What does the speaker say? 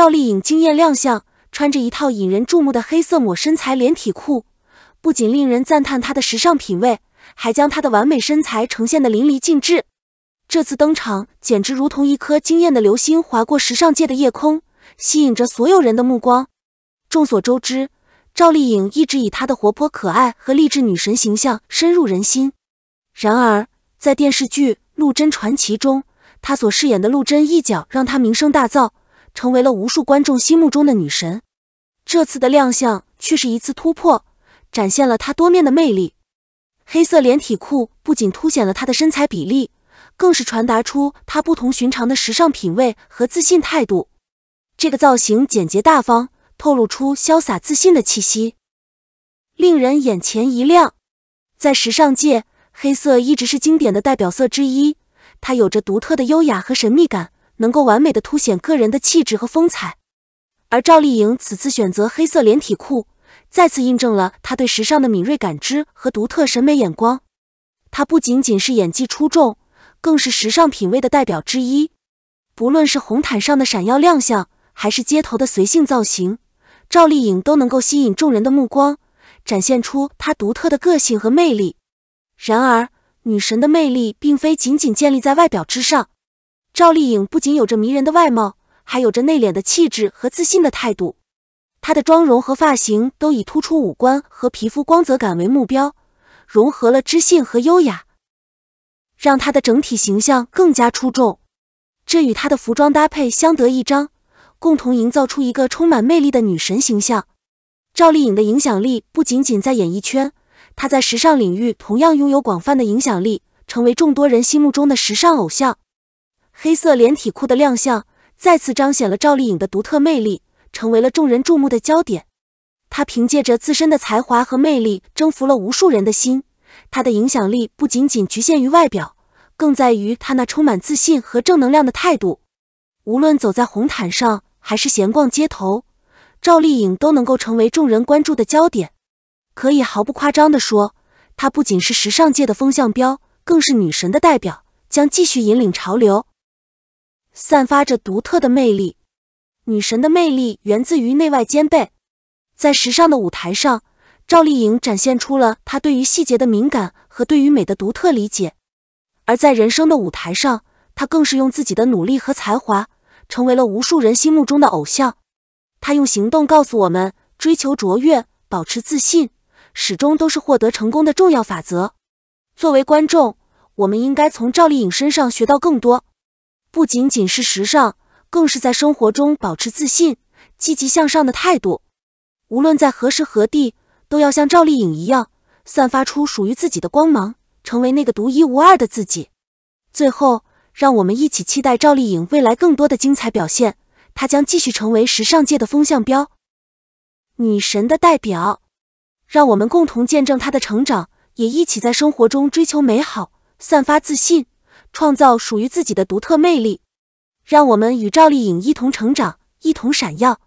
赵丽颖惊艳亮相，穿着一套引人注目的黑色抹身材连体裤，不仅令人赞叹她的时尚品味，还将她的完美身材呈现得淋漓尽致。这次登场简直如同一颗惊艳的流星划过时尚界的夜空，吸引着所有人的目光。众所周知，赵丽颖一直以她的活泼可爱和励志女神形象深入人心。然而，在电视剧《陆贞传奇》中，她所饰演的陆贞一角让她名声大噪。成为了无数观众心目中的女神。这次的亮相却是一次突破，展现了她多面的魅力。黑色连体裤不仅凸显了她的身材比例，更是传达出她不同寻常的时尚品味和自信态度。这个造型简洁大方，透露出潇洒自信的气息，令人眼前一亮。在时尚界，黑色一直是经典的代表色之一，它有着独特的优雅和神秘感。能够完美的凸显个人的气质和风采，而赵丽颖此次选择黑色连体裤，再次印证了她对时尚的敏锐感知和独特审美眼光。她不仅仅是演技出众，更是时尚品味的代表之一。不论是红毯上的闪耀亮相，还是街头的随性造型，赵丽颖都能够吸引众人的目光，展现出她独特的个性和魅力。然而，女神的魅力并非仅仅建立在外表之上。赵丽颖不仅有着迷人的外貌，还有着内敛的气质和自信的态度。她的妆容和发型都以突出五官和皮肤光泽感为目标，融合了知性和优雅，让她的整体形象更加出众。这与她的服装搭配相得益彰，共同营造出一个充满魅力的女神形象。赵丽颖的影响力不仅仅在演艺圈，她在时尚领域同样拥有广泛的影响力，成为众多人心目中的时尚偶像。黑色连体裤的亮相再次彰显了赵丽颖的独特魅力，成为了众人注目的焦点。她凭借着自身的才华和魅力，征服了无数人的心。她的影响力不仅仅局限于外表，更在于她那充满自信和正能量的态度。无论走在红毯上还是闲逛街头，赵丽颖都能够成为众人关注的焦点。可以毫不夸张地说，她不仅是时尚界的风向标，更是女神的代表，将继续引领潮流。散发着独特的魅力，女神的魅力源自于内外兼备。在时尚的舞台上，赵丽颖展现出了她对于细节的敏感和对于美的独特理解；而在人生的舞台上，她更是用自己的努力和才华，成为了无数人心目中的偶像。她用行动告诉我们，追求卓越、保持自信，始终都是获得成功的重要法则。作为观众，我们应该从赵丽颖身上学到更多。不仅仅是时尚，更是在生活中保持自信、积极向上的态度。无论在何时何地，都要像赵丽颖一样，散发出属于自己的光芒，成为那个独一无二的自己。最后，让我们一起期待赵丽颖未来更多的精彩表现。她将继续成为时尚界的风向标，女神的代表。让我们共同见证她的成长，也一起在生活中追求美好，散发自信。创造属于自己的独特魅力，让我们与赵丽颖一同成长，一同闪耀。